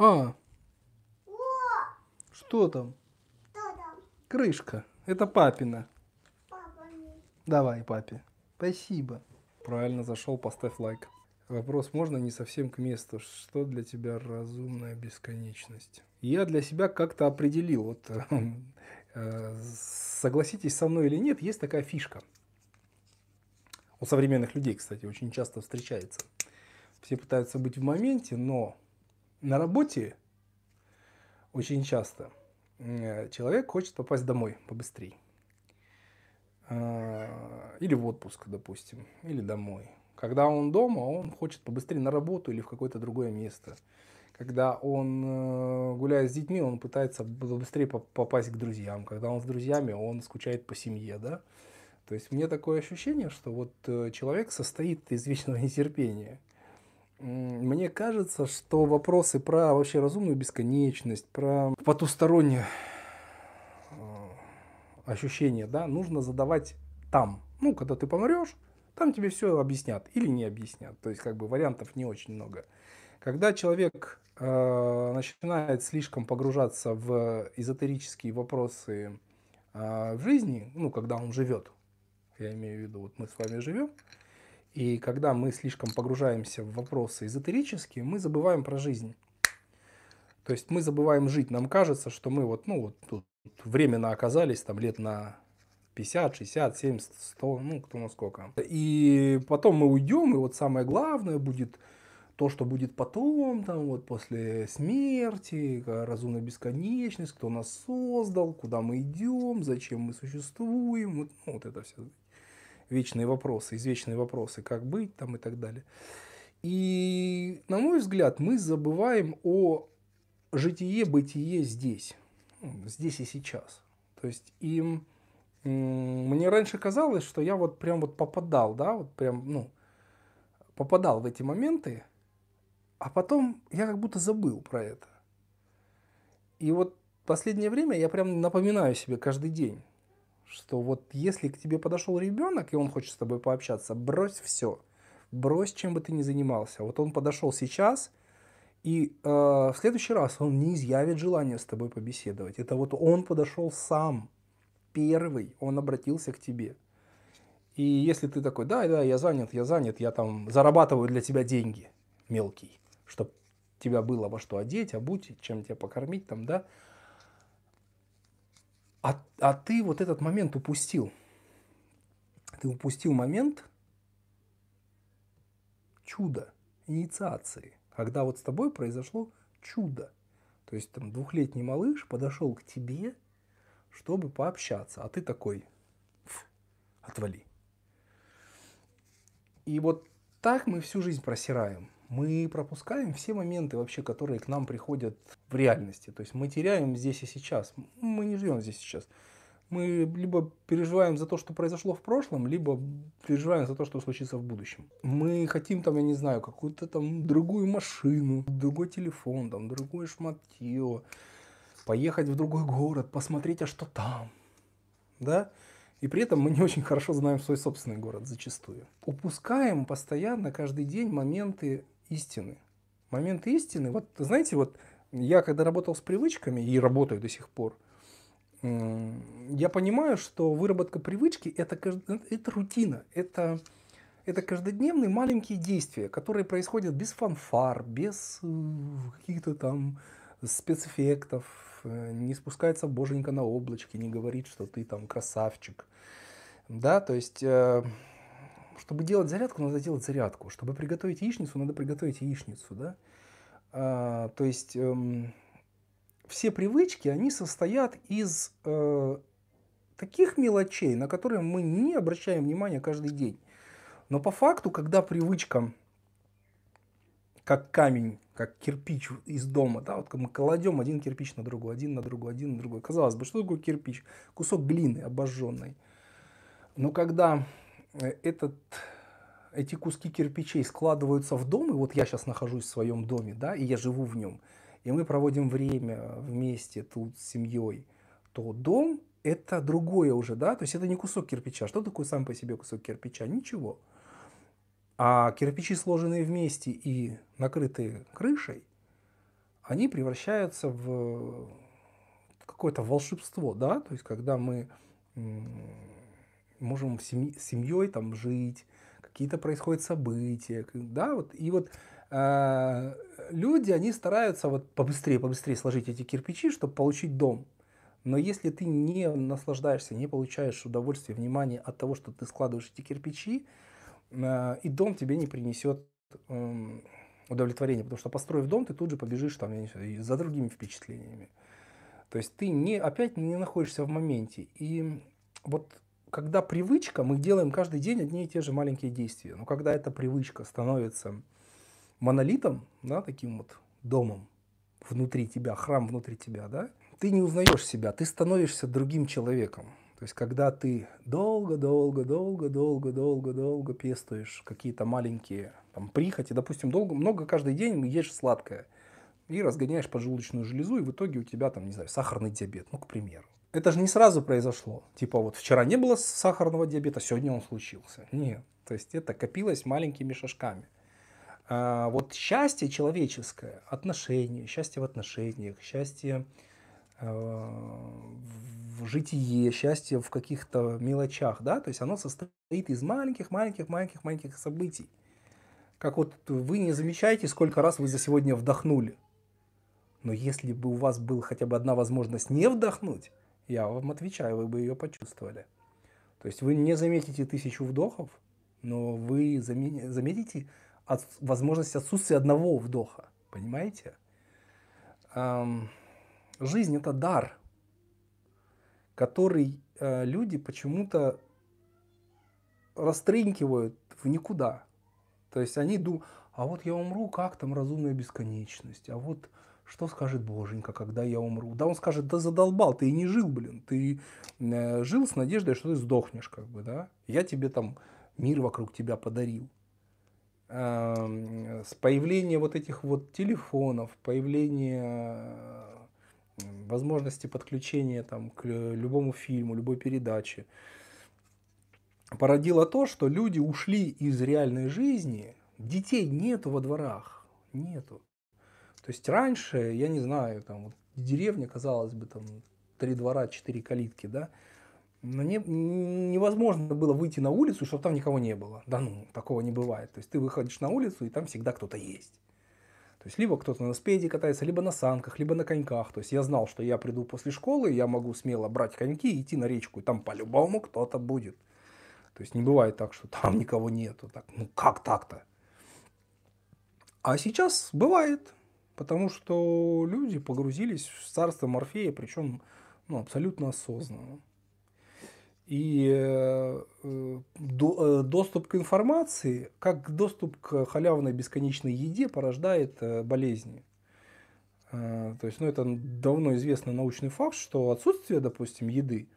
А. О! Что там? Что там? Крышка. Это папина. Папа. Давай, папе. Спасибо. Правильно зашел, поставь лайк. Вопрос можно не совсем к месту. Что для тебя разумная бесконечность? Я для себя как-то определил. Вот э, согласитесь со мной или нет, есть такая фишка. У современных людей, кстати, очень часто встречается. Все пытаются быть в моменте, но на работе очень часто э, человек хочет попасть домой побыстрее. А, или в отпуск, допустим, или домой. Когда он дома, он хочет побыстрее на работу или в какое-то другое место. Когда он э, гуляет с детьми, он пытается быстрее попасть к друзьям. Когда он с друзьями, он скучает по семье, да? То есть мне такое ощущение, что вот э, человек состоит из вечного нетерпения – мне кажется, что вопросы про вообще разумную бесконечность, про потустороннее э, ощущение, да, нужно задавать там. Ну, когда ты помрешь, там тебе все объяснят или не объяснят. То есть, как бы вариантов не очень много. Когда человек э, начинает слишком погружаться в эзотерические вопросы э, в жизни, ну, когда он живет, я имею в виду, вот мы с вами живем, и когда мы слишком погружаемся в вопросы эзотерические, мы забываем про жизнь. То есть мы забываем жить. Нам кажется, что мы вот, ну, вот тут временно оказались там лет на 50, 60, 70, 100, ну, кто на сколько. И потом мы уйдем, и вот самое главное будет то, что будет потом, там, вот, после смерти, разумная бесконечность, кто нас создал, куда мы идем, зачем мы существуем, вот, ну, вот это все вечные вопросы, извечные вопросы, как быть там и так далее. И, на мой взгляд, мы забываем о житие-бытие здесь, здесь и сейчас. То есть им мне раньше казалось, что я вот прям вот попадал, да, вот прям, ну, попадал в эти моменты, а потом я как будто забыл про это. И вот последнее время я прям напоминаю себе каждый день, что вот если к тебе подошел ребенок, и он хочет с тобой пообщаться, брось все. Брось, чем бы ты ни занимался. Вот он подошел сейчас, и э, в следующий раз он не изъявит желание с тобой побеседовать. Это вот он подошел сам, первый, он обратился к тебе. И если ты такой, да, да, я занят, я занят, я там зарабатываю для тебя деньги мелкий, чтобы тебя было во что одеть, обуть, чем тебя покормить там, да, а, а ты вот этот момент упустил. Ты упустил момент чуда, инициации, когда вот с тобой произошло чудо. То есть там двухлетний малыш подошел к тебе, чтобы пообщаться, а ты такой, отвали. И вот так мы всю жизнь просираем. Мы пропускаем все моменты вообще, которые к нам приходят в реальности. То есть мы теряем здесь и сейчас. Мы не живем здесь и сейчас. Мы либо переживаем за то, что произошло в прошлом, либо переживаем за то, что случится в будущем. Мы хотим там, я не знаю, какую-то там другую машину, другой телефон, там другое шматье, поехать в другой город, посмотреть, а что там. Да? И при этом мы не очень хорошо знаем свой собственный город зачастую. Упускаем постоянно, каждый день моменты истины. моменты истины, вот знаете, вот я когда работал с привычками и работаю до сих пор, я понимаю, что выработка привычки это, э, это рутина, это, это каждодневные маленькие действия, которые происходят без фанфар, без э, каких-то там спецэффектов, э, не спускается боженька на облачке, не говорит, что ты там красавчик. Да, то есть, чтобы делать зарядку, надо делать зарядку. Чтобы приготовить яичницу, надо приготовить яичницу, да. А, то есть эм, все привычки, они состоят из э, таких мелочей, на которые мы не обращаем внимания каждый день. Но по факту, когда привычка как камень, как кирпич из дома, да, вот мы кладем один кирпич на другой, один на другой, один на другой. Казалось бы, что такое кирпич? Кусок глины обожженной. Но когда э, этот эти куски кирпичей складываются в дом, и вот я сейчас нахожусь в своем доме, да, и я живу в нем, и мы проводим время вместе тут с семьей, то дом – это другое уже, да, то есть это не кусок кирпича. Что такое сам по себе кусок кирпича? Ничего. А кирпичи, сложенные вместе и накрытые крышей, они превращаются в какое-то волшебство, да, то есть когда мы можем с семьей там жить, какие-то происходят события, да, вот, и вот э, люди, они стараются вот побыстрее, побыстрее сложить эти кирпичи, чтобы получить дом. Но если ты не наслаждаешься, не получаешь удовольствие, внимания от того, что ты складываешь эти кирпичи, э, и дом тебе не принесет э, удовлетворения, потому что построив дом, ты тут же побежишь там, я не знаю, за другими впечатлениями. То есть ты не, опять не находишься в моменте. И вот когда привычка, мы делаем каждый день одни и те же маленькие действия, но когда эта привычка становится монолитом, да, таким вот домом внутри тебя, храм внутри тебя, да, ты не узнаешь себя, ты становишься другим человеком. То есть, когда ты долго-долго-долго-долго-долго-долго пестуешь какие-то маленькие там, прихоти, допустим, долго, много каждый день ешь сладкое, и разгоняешь поджелудочную железу, и в итоге у тебя там, не знаю, сахарный диабет, ну, к примеру это же не сразу произошло. Типа вот вчера не было сахарного диабета, сегодня он случился. Нет. То есть это копилось маленькими шажками. А вот счастье человеческое, отношения, счастье в отношениях, счастье а, в житии, счастье в каких-то мелочах, да, то есть оно состоит из маленьких, маленьких, маленьких, маленьких событий. Как вот вы не замечаете, сколько раз вы за сегодня вдохнули. Но если бы у вас была хотя бы одна возможность не вдохнуть, я вам отвечаю, вы бы ее почувствовали. То есть вы не заметите тысячу вдохов, но вы заметите возможность отсутствия одного вдоха. Понимаете? жизнь это дар, который э, люди почему-то растрынкивают в никуда. То есть они думают, а вот я умру, как там разумная бесконечность, а вот что скажет Боженька, когда я умру? Да он скажет, да задолбал, ты и не жил, блин, ты э, жил с надеждой, что ты сдохнешь, как бы, да? Я тебе там мир вокруг тебя подарил. Эм, с появления вот этих вот телефонов, появление э, возможности подключения там к любому фильму, любой передаче, породило то, что люди ушли из реальной жизни, детей нету во дворах, нету. То есть раньше, я не знаю, там вот деревня деревне, казалось бы, там три двора, четыре калитки, да, но не, невозможно было выйти на улицу, чтобы там никого не было. Да ну, такого не бывает. То есть ты выходишь на улицу, и там всегда кто-то есть. То есть либо кто-то на спеде катается, либо на санках, либо на коньках. То есть я знал, что я приду после школы, я могу смело брать коньки и идти на речку, и там по-любому кто-то будет. То есть не бывает так, что там никого нету. Так, ну как так-то? А сейчас бывает. Потому что люди погрузились в царство Морфея, причем ну, абсолютно осознанно. И э, э, доступ к информации, как доступ к халявной бесконечной еде, порождает э, болезни. то есть, ну, это давно известный научный факт, что отсутствие, допустим, еды,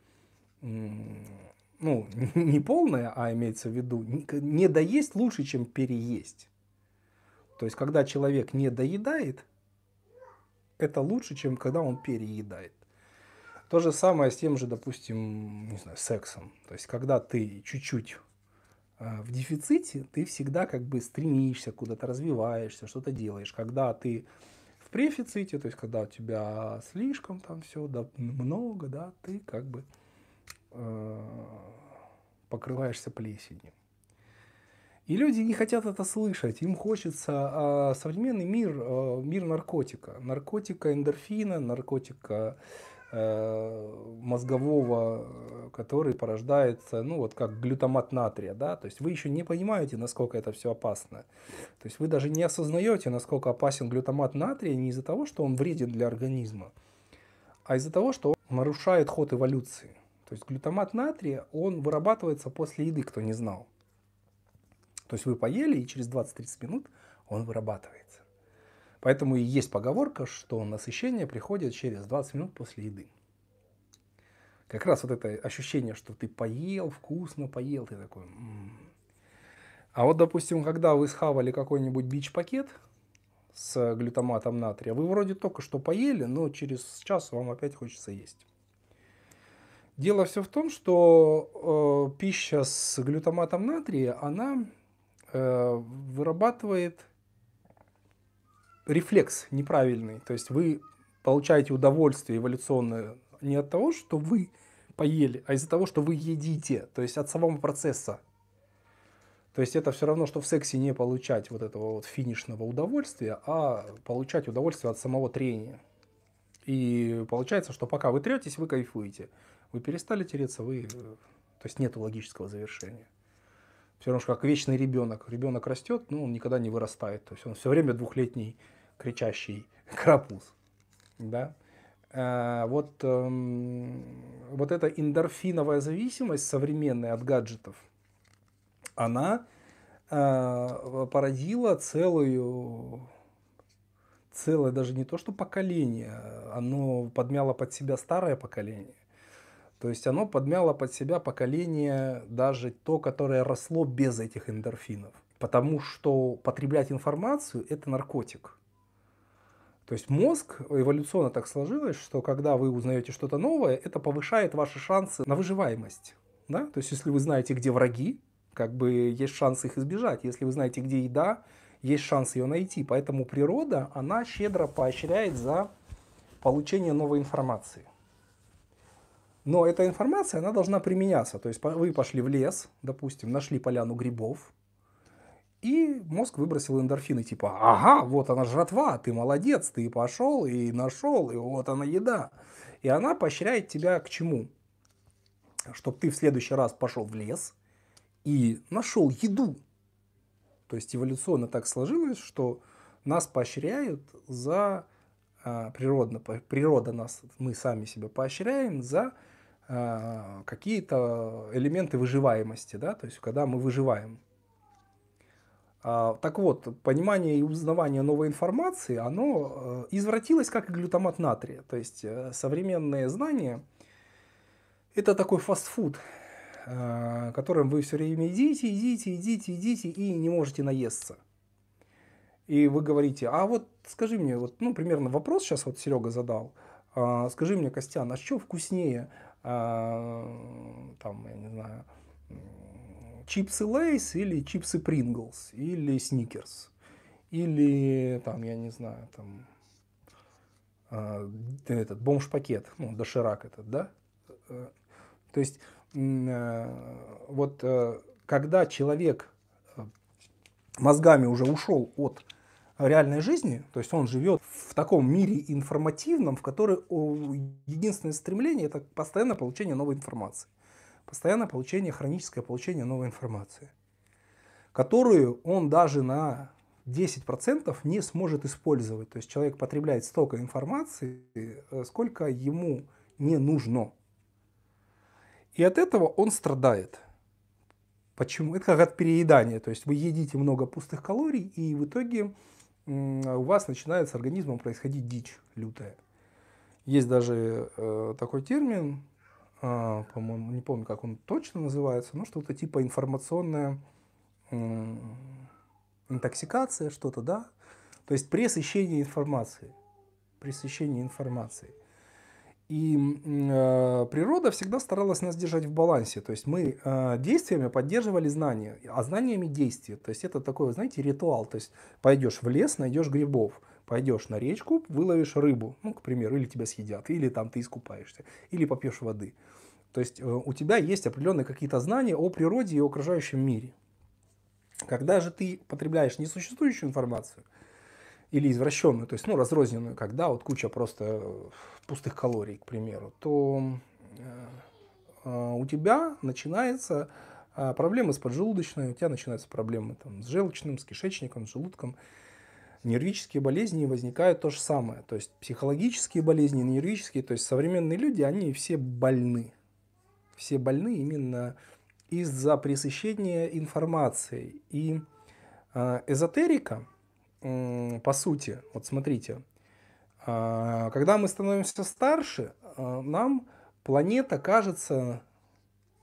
ну, не полное, а имеется в виду, не доесть лучше, чем переесть. То есть, когда человек не доедает, это лучше, чем когда он переедает. То же самое с тем же, допустим, не знаю, сексом. То есть, когда ты чуть-чуть э, в дефиците, ты всегда как бы стремишься, куда-то развиваешься, что-то делаешь. Когда ты в префиците, то есть, когда у тебя слишком там все да, много, да, ты как бы э, покрываешься плесенью. И люди не хотят это слышать, им хочется а, современный мир, а, мир наркотика, наркотика эндорфина, наркотика а, мозгового, который порождается, ну вот как глютамат натрия, да, то есть вы еще не понимаете, насколько это все опасно, то есть вы даже не осознаете, насколько опасен глютамат натрия не из-за того, что он вреден для организма, а из-за того, что он нарушает ход эволюции. То есть глютамат натрия, он вырабатывается после еды, кто не знал. То есть вы поели, и через 20-30 минут он вырабатывается. Поэтому и есть поговорка, что насыщение приходит через 20 минут после еды. Как раз вот это ощущение, что ты поел, вкусно поел, ты такой... М-м". А вот, допустим, когда вы схавали какой-нибудь бич-пакет с глютаматом натрия, вы вроде только что поели, но через час вам опять хочется есть. Дело все в том, что э, пища с глютаматом натрия, она Э, вырабатывает рефлекс неправильный. То есть вы получаете удовольствие эволюционное не от того, что вы поели, а из-за того, что вы едите, то есть от самого процесса. То есть это все равно, что в сексе не получать вот этого вот финишного удовольствия, а получать удовольствие от самого трения. И получается, что пока вы третесь, вы кайфуете. Вы перестали тереться, вы... Э, то есть нет логического завершения все равно, как вечный ребенок. Ребенок растет, но он никогда не вырастает. То есть он все время двухлетний кричащий крапуз. Да? А, вот, эм, вот эта эндорфиновая зависимость современная от гаджетов, она э, породила целую, целое даже не то что поколение, оно подмяло под себя старое поколение. То есть оно подмяло под себя поколение даже то, которое росло без этих эндорфинов. Потому что потреблять информацию – это наркотик. То есть мозг эволюционно так сложилось, что когда вы узнаете что-то новое, это повышает ваши шансы на выживаемость. Да? То есть если вы знаете, где враги, как бы есть шанс их избежать. Если вы знаете, где еда, есть шанс ее найти. Поэтому природа, она щедро поощряет за получение новой информации. Но эта информация, она должна применяться. То есть вы пошли в лес, допустим, нашли поляну грибов, и мозг выбросил эндорфины, типа, ага, вот она жратва, ты молодец, ты пошел и нашел, и вот она еда. И она поощряет тебя к чему? Чтобы ты в следующий раз пошел в лес и нашел еду. То есть эволюционно так сложилось, что нас поощряют за а, природно, природа нас, мы сами себя поощряем за а, какие-то элементы выживаемости, да, то есть когда мы выживаем. А, так вот, понимание и узнавание новой информации, оно э, извратилось, как и глютамат натрия. То есть э, современные знания – это такой фастфуд, э, которым вы все время идите, идите, идите, идите и не можете наесться. И вы говорите, а вот скажи мне, вот, ну, примерно вопрос сейчас вот Серега задал, а, скажи мне, Костян, а что вкуснее – а, там, я не знаю, чипсы Лейс или чипсы Принглс, или Сникерс, или там, я не знаю, там, а, этот бомж-пакет, ну, доширак этот, да? Э, то есть, э, вот э, когда человек мозгами уже ушел от реальной жизни, то есть он живет в таком мире информативном, в котором единственное стремление это постоянное получение новой информации, постоянное получение, хроническое получение новой информации, которую он даже на 10% не сможет использовать. То есть человек потребляет столько информации, э, сколько ему не нужно. И от этого он страдает. Почему? Это как от переедания. То есть вы едите много пустых калорий, и в итоге а у вас начинает с организмом происходить дичь лютая. Есть даже э, такой термин, э, по-моему, не помню, как он точно называется, но что-то типа информационная э, интоксикация, что-то, да? То есть пресыщение информации. Пресыщение информации. И э, природа всегда старалась нас держать в балансе. То есть мы э, действиями поддерживали знания, а знаниями действия. То есть это такой, знаете, ритуал. То есть пойдешь в лес, найдешь грибов. Пойдешь на речку, выловишь рыбу. Ну, к примеру, или тебя съедят, или там ты искупаешься, или попьешь воды. То есть э, у тебя есть определенные какие-то знания о природе и окружающем мире. Когда же ты потребляешь несуществующую информацию – или извращенную, то есть ну, разрозненную, когда вот куча просто э, пустых калорий, к примеру, то э, э, у тебя начинается проблемы с поджелудочной, у тебя начинаются проблемы там, с желчным, с кишечником, с желудком. Нервические болезни возникают то же самое. То есть психологические болезни, нервические, то есть современные люди, они все больны. Все больны именно из-за пресыщения информацией И эзотерика – по сути, вот смотрите, а, когда мы становимся старше, а, нам планета кажется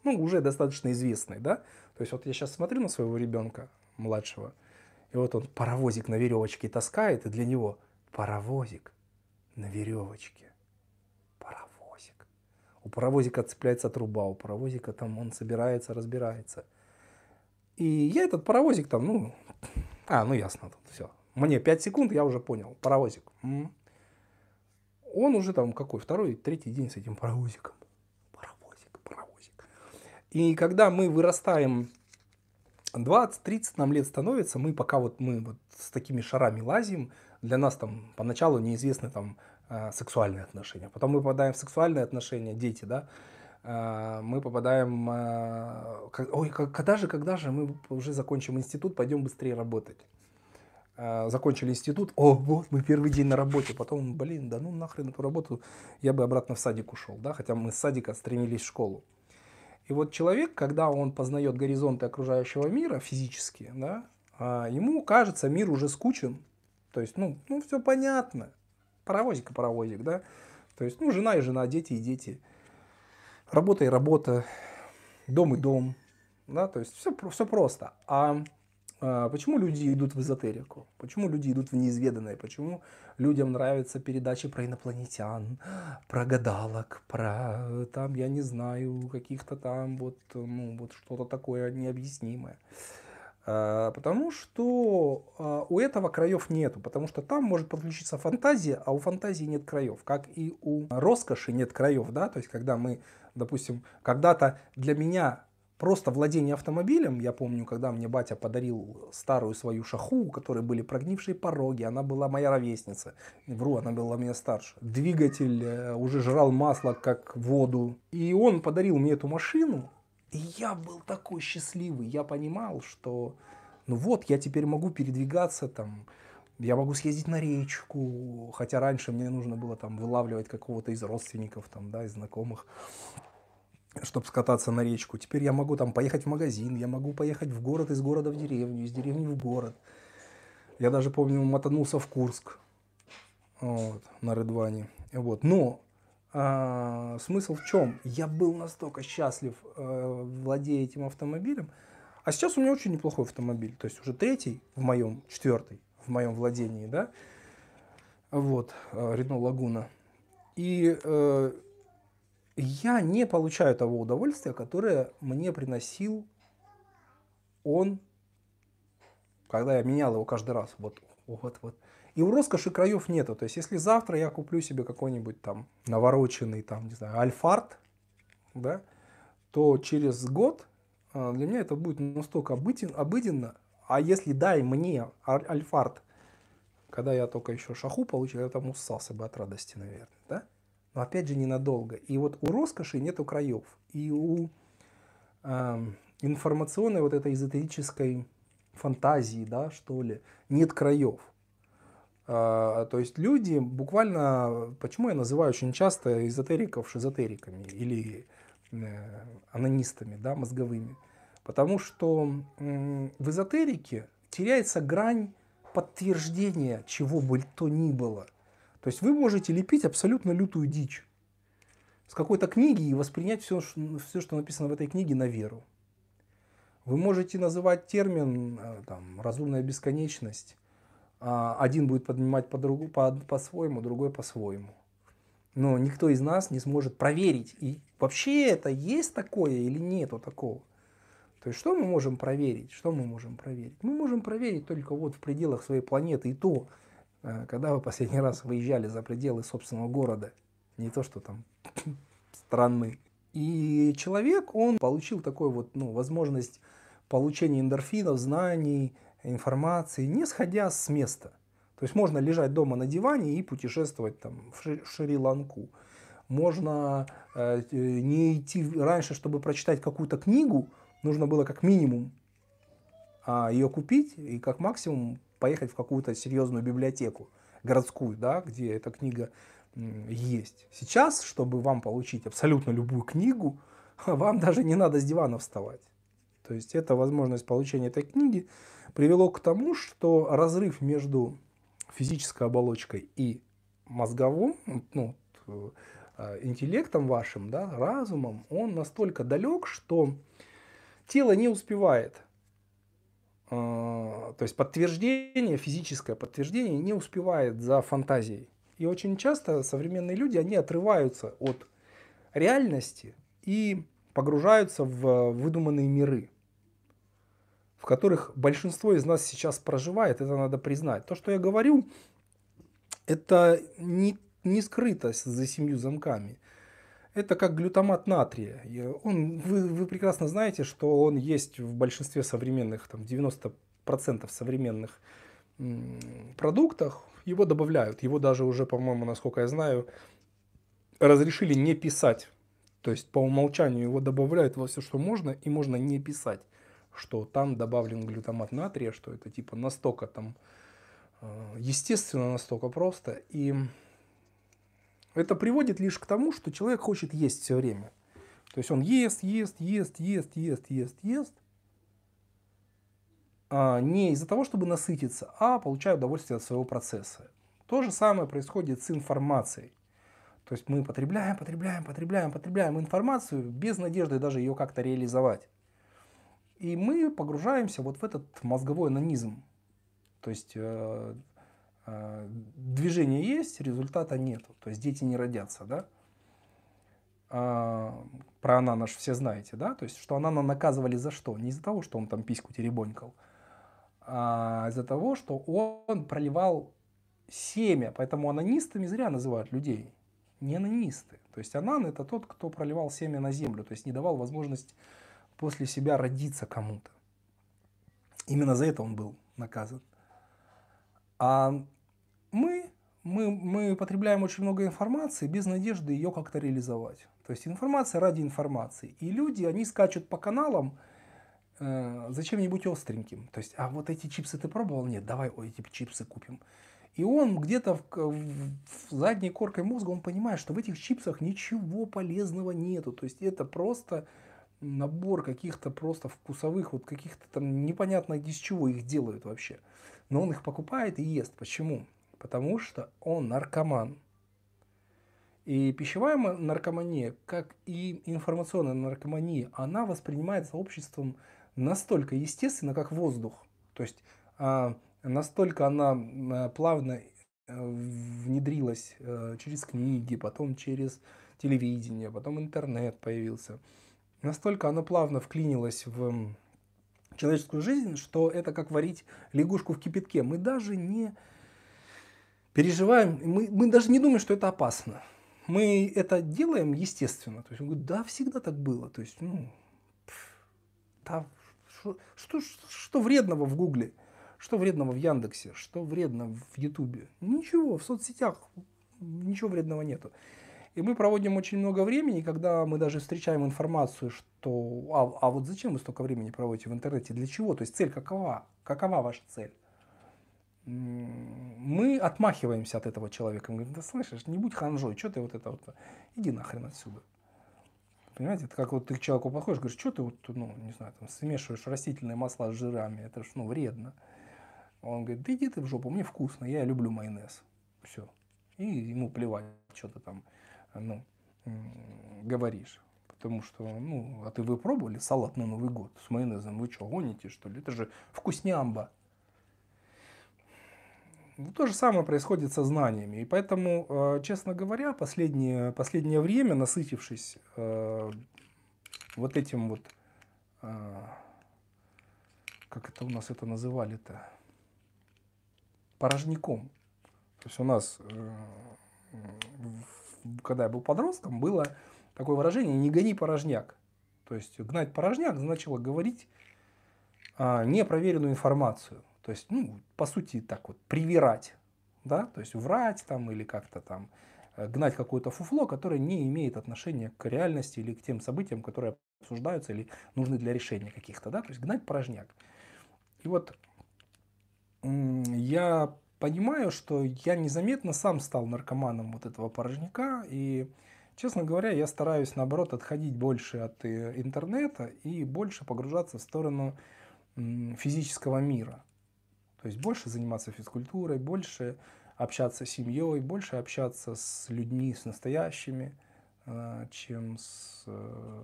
ну, уже достаточно известной, да? То есть вот я сейчас смотрю на своего ребенка младшего, и вот он паровозик на веревочке таскает, и для него паровозик на веревочке. Паровозик. У паровозика цепляется труба, у паровозика там он собирается, разбирается. И я этот паровозик там, ну, а, ну ясно, тут все. Мне 5 секунд, я уже понял. Паровозик. Он уже там какой? Второй, третий день с этим паровозиком. Паровозик, паровозик. И когда мы вырастаем 20-30 нам лет становится, мы пока вот мы вот с такими шарами лазим, для нас там поначалу неизвестны там э, сексуальные отношения, потом мы попадаем в сексуальные отношения, дети, да, э, мы попадаем, э, ой, когда же, когда же мы уже закончим институт, пойдем быстрее работать. А, закончили институт, о, вот, мы первый день на работе, потом, блин, да ну нахрен эту работу, я бы обратно в садик ушел, да, хотя мы с садика стремились в школу. И вот человек, когда он познает горизонты окружающего мира физически, да, а, ему кажется, мир уже скучен, то есть, ну, ну все понятно, паровозик и паровозик, да, то есть, ну, жена и жена, дети и дети, работа и работа, дом и дом, да, то есть все, все просто. А а, почему люди идут в эзотерику? Почему люди идут в неизведанное? Почему людям нравятся передачи про инопланетян, про гадалок, про э, там, я не знаю, каких-то там вот, э, ну, вот что-то такое необъяснимое? А, потому что а, у этого краев нету, потому что там может подключиться фантазия, а у фантазии нет краев, как и у роскоши нет краев, да, то есть когда мы, допустим, когда-то для меня Просто владение автомобилем, я помню, когда мне батя подарил старую свою шаху, у которой были прогнившие пороги, она была моя ровесница, вру, она была меня старше. Двигатель э, уже жрал масло, как воду. И он подарил мне эту машину, и я был такой счастливый, я понимал, что ну вот, я теперь могу передвигаться там, я могу съездить на речку, хотя раньше мне нужно было там вылавливать какого-то из родственников, там, да, из знакомых чтобы скататься на речку. Теперь я могу там поехать в магазин, я могу поехать в город, из города в деревню, из деревни в город. Я даже помню, мотанулся в Курск вот, на Рыдване. Вот. Но а, смысл в чем? Я был настолько счастлив, а, владея этим автомобилем. А сейчас у меня очень неплохой автомобиль. То есть уже третий в моем, четвертый в моем владении, да? Вот, э, Рено Лагуна. И э, я не получаю того удовольствия, которое мне приносил он, когда я менял его каждый раз. Вот, вот, вот. И у роскоши краев нету. То есть, если завтра я куплю себе какой-нибудь там навороченный, там, не знаю, альфарт, да, то через год э, для меня это будет настолько обыден, обыденно. А если дай мне альфарт, когда я только еще шаху получил, я там усался бы от радости, наверное, да? но опять же ненадолго. И вот у роскоши нет краев. И у э, информационной вот этой эзотерической фантазии, да, что ли, нет краев. Э, а, то есть люди буквально, почему я называю очень часто эзотериков шизотериками или э, анонистами, да, мозговыми, потому что э, в эзотерике теряется грань подтверждения чего бы то ни было – то есть вы можете лепить абсолютно лютую дичь с какой-то книги и воспринять все, все, что написано в этой книге, на веру. Вы можете называть термин э, там, «разумная бесконечность». А один будет поднимать по по по-своему, другой по-своему. Но никто из нас не сможет проверить, и вообще это есть такое или нету такого. То есть что мы можем проверить? Что мы можем проверить? Мы можем проверить только вот в пределах своей планеты и то, Э, когда вы последний раз выезжали за пределы собственного города, не то что там страны. И человек, он получил такую вот, ну, возможность получения эндорфинов, знаний, информации, не сходя с места. То есть можно лежать дома на диване и путешествовать там в, Шри- ланку Можно э, э, не идти раньше, чтобы прочитать какую-то книгу, нужно было как минимум а ее купить и как максимум поехать в какую-то серьезную библиотеку городскую, да, где эта книга есть. Сейчас, чтобы вам получить абсолютно любую книгу, вам даже не надо с дивана вставать. То есть эта возможность получения этой книги привело к тому, что разрыв между физической оболочкой и мозговым, ну, э, интеллектом вашим, да, разумом, он настолько далек, что тело не успевает а, то есть подтверждение, физическое подтверждение не успевает за фантазией. И очень часто современные люди, они отрываются от реальности и погружаются в выдуманные миры, в которых большинство из нас сейчас проживает, это надо признать. То, что я говорю, это не, не скрытость за семью замками – это как глютамат натрия. Он, вы, вы прекрасно знаете, что он есть в большинстве современных, там 90% современных продуктах. Его добавляют. Его даже уже, по-моему, насколько я знаю, разрешили не писать. То есть по умолчанию его добавляют во все, что можно, и можно не писать, что там добавлен глютамат натрия, что это типа настолько там э, естественно, настолько просто. И это приводит лишь к тому, что человек хочет есть все время. То есть он ест, ест, ест, ест, ест, ест, ест. А не из-за того, чтобы насытиться, а получая удовольствие от своего процесса. То же самое происходит с информацией. То есть мы потребляем, потребляем, потребляем, потребляем информацию без надежды даже ее как-то реализовать. И мы погружаемся вот в этот мозговой анонизм. То есть э, а, движение есть, результата нет. То есть дети не родятся, да? А, про Анана ж все знаете, да? То есть, что Анана наказывали за что? Не из-за того, что он там письку теребонькал, а из-за того, что он проливал семя. Поэтому анонистами зря называют людей. Не анонисты. То есть Анан это тот, кто проливал семя на землю, то есть не давал возможность после себя родиться кому-то. Именно за это он был наказан. А мы, мы, мы потребляем очень много информации без надежды ее как-то реализовать. То есть информация ради информации. И люди, они скачут по каналам э, за чем-нибудь остреньким. То есть, а вот эти чипсы ты пробовал? Нет, давай ой, эти чипсы купим. И он где-то в, в, в задней коркой мозга, он понимает, что в этих чипсах ничего полезного нету. То есть это просто набор каких-то просто вкусовых, вот каких-то там непонятно из чего их делают вообще. Но он их покупает и ест. Почему? потому что он наркоман. И пищевая наркомания, как и информационная наркомания, она воспринимается обществом настолько естественно, как воздух. То есть а, настолько она а, плавно э, внедрилась э, через книги, потом через телевидение, потом интернет появился. Настолько она плавно вклинилась в человеческую жизнь, что это как варить лягушку в кипятке. Мы даже не переживаем, мы, мы даже не думаем, что это опасно. Мы это делаем естественно. То есть он говорит, да, всегда так было. То есть, ну, да, что, что, что вредного в Гугле? Что вредного в Яндексе? Что вредно в Ютубе? Ничего, в соцсетях ничего вредного нету. И мы проводим очень много времени, когда мы даже встречаем информацию, что а, а вот зачем вы столько времени проводите в интернете, для чего? То есть цель какова? Какова ваша цель? мы отмахиваемся от этого человека. Мы говорим, да слышишь, не будь ханжой, что ты вот это вот, иди нахрен отсюда. Понимаете, это как вот ты к человеку подходишь, говоришь, что ты вот, ну, не знаю, там, смешиваешь растительные масла с жирами, это ж, ну, вредно. Он говорит, да иди ты в жопу, мне вкусно, я люблю майонез. Все. И ему плевать, что ты там, ну, говоришь. Потому что, ну, а ты вы пробовали салат на Новый год с майонезом? Вы что, гоните, что ли? Это же вкуснямба. Ну, то же самое происходит со знаниями. И поэтому, э, честно говоря, последнее, последнее время, насытившись э, вот этим вот, э, как это у нас это называли-то, порожняком. То есть у нас, э, когда я был подростком, было такое выражение «не гони порожняк». То есть гнать порожняк значило говорить а, непроверенную информацию. То есть, ну, по сути, так вот, привирать, да, то есть врать там или как-то там э, гнать какое-то фуфло, которое не имеет отношения к реальности или к тем событиям, которые обсуждаются или нужны для решения каких-то, да, то есть гнать порожняк. И вот я понимаю, что я незаметно сам стал наркоманом вот этого порожняка, и, честно говоря, я стараюсь, наоборот, отходить больше от э, интернета и больше погружаться в сторону физического мира. То есть больше заниматься физкультурой, больше общаться с семьей, больше общаться с людьми, с настоящими, э, чем с, э,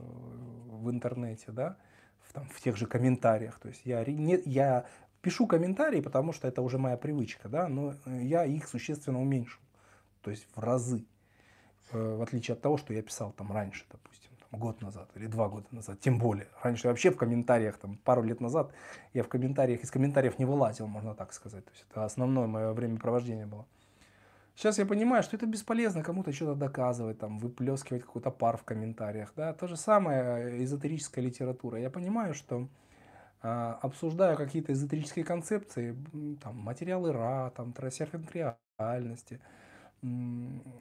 в интернете, да, в, там, в тех же комментариях. То есть я, не, я пишу комментарии, потому что это уже моя привычка, да, но э, я их существенно уменьшил, то есть в разы, в отличие от того, что я писал там раньше, допустим год назад или два года назад, тем более. Раньше вообще в комментариях, там, пару лет назад, я в комментариях, из комментариев не вылазил, можно так сказать. То есть это основное мое времяпровождение было. Сейчас я понимаю, что это бесполезно кому-то что-то доказывать, там, выплескивать какой-то пар в комментариях. Да? То же самое э, эзотерическая литература. Я понимаю, что э, обсуждаю какие-то эзотерические концепции, там, материалы Ра, там, трансерфинг реальности,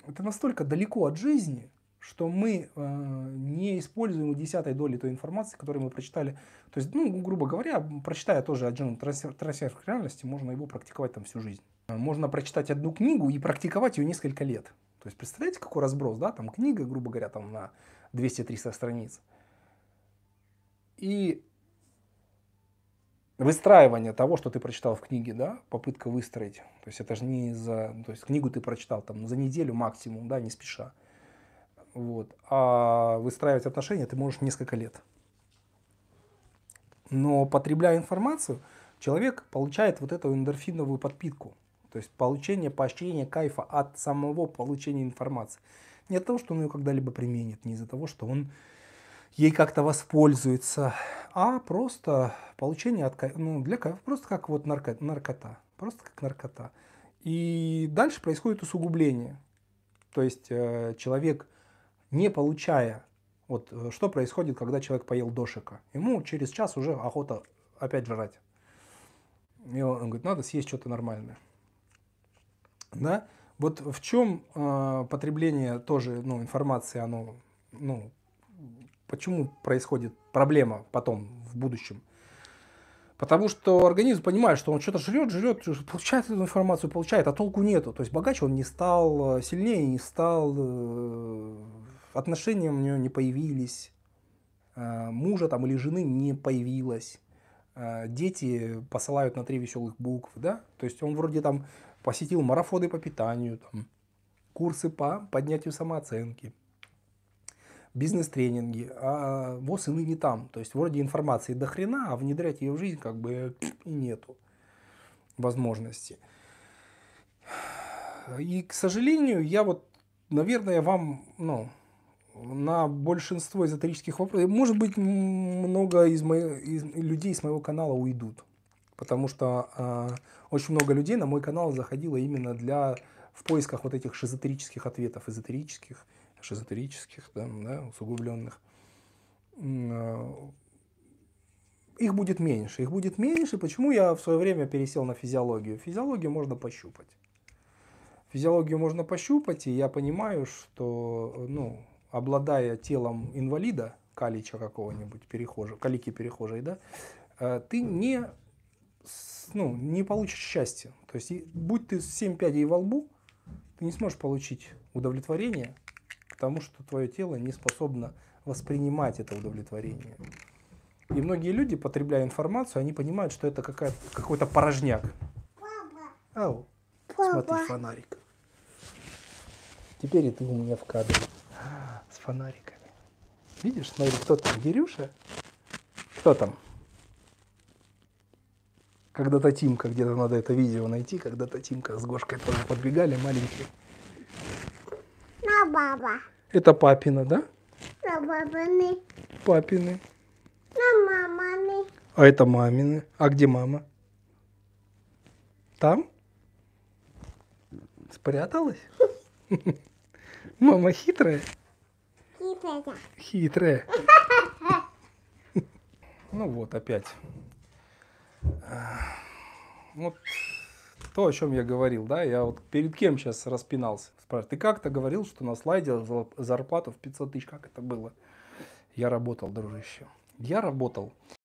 это настолько далеко от жизни – что мы э, не используем десятой доли той информации, которую мы прочитали. То есть, ну, грубо говоря, прочитая тоже Agile трансфер, трансфер реальности, можно его практиковать там всю жизнь. Э, можно прочитать одну книгу и практиковать ее несколько лет. То есть, представляете, какой разброс, да, там книга, грубо говоря, там на 200-300 страниц. И выстраивание того, что ты прочитал в книге, да, попытка выстроить. То есть это же не за... То есть книгу ты прочитал там за неделю максимум, да, не спеша. Вот. А выстраивать отношения ты можешь несколько лет. Но потребляя информацию, человек получает вот эту эндорфиновую подпитку. То есть получение, поощрение кайфа от самого получения информации. Не от того, что он ее когда-либо применит, не из-за того, что он ей как-то воспользуется, а просто получение от кайфа, ну, для кайфа, просто как вот нарко, наркота, просто как наркота. И дальше происходит усугубление. То есть э, человек не получая, вот э, что происходит, когда человек поел дошика, ему через час уже охота опять жрать. И он, говорит, надо съесть что-то нормальное. Да? Вот в чем э, потребление тоже ну, информации, оно, ну, почему происходит проблема потом, в будущем? Потому что организм понимает, что он что-то жрет, жрет, получает эту информацию, получает, а толку нету. То есть богаче он не стал, э, сильнее не стал, э, отношения у нее не появились, а, мужа там или жены не появилось, а, дети посылают на три веселых букв, да, то есть он вроде там посетил марафоны по питанию, там, курсы по поднятию самооценки, бизнес-тренинги, а вот и ныне там. То есть вроде информации до хрена, а внедрять ее в жизнь как бы и нету возможности. И, к сожалению, я вот, наверное, вам, ну, на большинство эзотерических вопросов. Может быть, много из, моих, из людей с моего канала уйдут, потому что э, очень много людей на мой канал заходило именно для в поисках вот этих эзотерических ответов, эзотерических, шизотерических, да, да, усугубленных. А, их будет меньше, их будет меньше. Почему я в свое время пересел на физиологию? Физиологию можно пощупать. Физиологию можно пощупать, и я понимаю, что, ну, обладая телом инвалида, калича какого-нибудь, перехожего, калики перехожей, да, э, ты не, ну, не получишь счастья. То есть, будь ты с семь пядей во лбу, ты не сможешь получить удовлетворение, потому что твое тело не способно воспринимать это удовлетворение. И многие люди, потребляя информацию, они понимают, что это какой-то порожняк. Папа. Ау, Папа. смотри, фонарик. Теперь и ты у меня в кадре с фонариками. Видишь, смотри, кто там, Гирюша? Кто там? Когда-то Тимка, где-то надо это видео найти, когда-то Тимка с Гошкой тоже подбегали, маленькие. На баба. Это папина, да? На бабаны. Папины. На маманы. А это мамины. А где мама? Там? Спряталась? Мама хитрая. Хитрая. Хитрая. Ну вот, опять. Э, вот то, о чем я говорил, да, я вот перед кем сейчас распинался. Спрашиваю, ты как-то говорил, что на слайде зарплату в 500 тысяч, как это было? Я работал, дружище. Я работал.